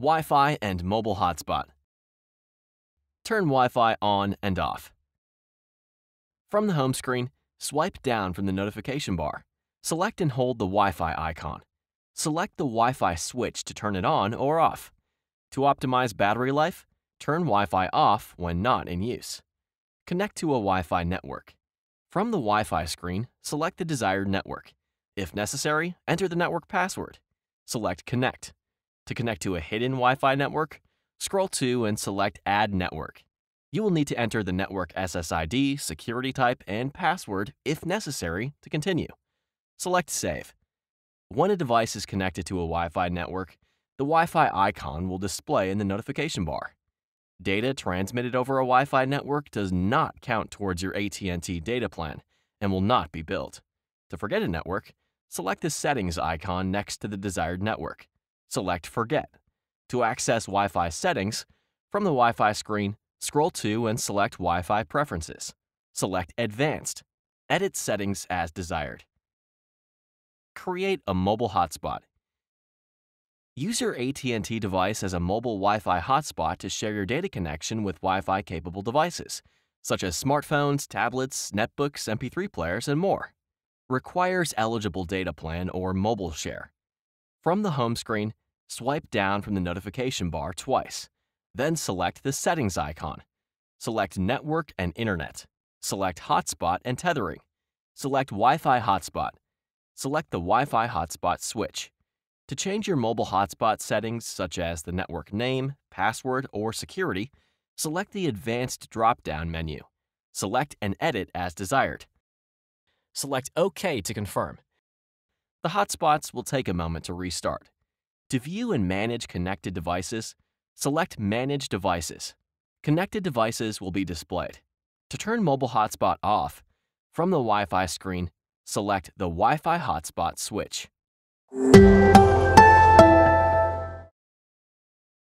Wi-Fi and mobile hotspot. Turn Wi-Fi on and off. From the home screen, swipe down from the notification bar. Select and hold the Wi-Fi icon. Select the Wi-Fi switch to turn it on or off. To optimize battery life, turn Wi-Fi off when not in use. Connect to a Wi-Fi network. From the Wi-Fi screen, select the desired network. If necessary, enter the network password. Select Connect. To connect to a hidden Wi-Fi network, scroll to and select Add Network. You will need to enter the network SSID, security type, and password if necessary to continue. Select Save. When a device is connected to a Wi-Fi network, the Wi-Fi icon will display in the notification bar. Data transmitted over a Wi-Fi network does not count towards your AT&T data plan and will not be billed. To forget a network, select the Settings icon next to the desired network select Forget. To access Wi Fi settings, from the Wi Fi screen, scroll to and select Wi Fi Preferences. Select Advanced. Edit settings as desired. Create a mobile hotspot. Use your AT&T device as a mobile Wi-Fi hotspot to share your data connection with Wi-Fi capable devices, such as smartphones, tablets, netbooks, MP3 players, and more. Requires eligible data plan or mobile share. From the home screen, Swipe down from the notification bar twice, then select the Settings icon. Select Network and Internet. Select Hotspot and Tethering. Select Wi-Fi Hotspot. Select the Wi-Fi Hotspot switch. To change your mobile hotspot settings, such as the network name, password, or security, select the Advanced drop-down menu. Select and edit as desired. Select OK to confirm. The hotspots will take a moment to restart. To view and manage connected devices, select Manage Devices. Connected devices will be displayed. To turn mobile hotspot off, from the Wi-Fi screen, select the Wi-Fi hotspot switch.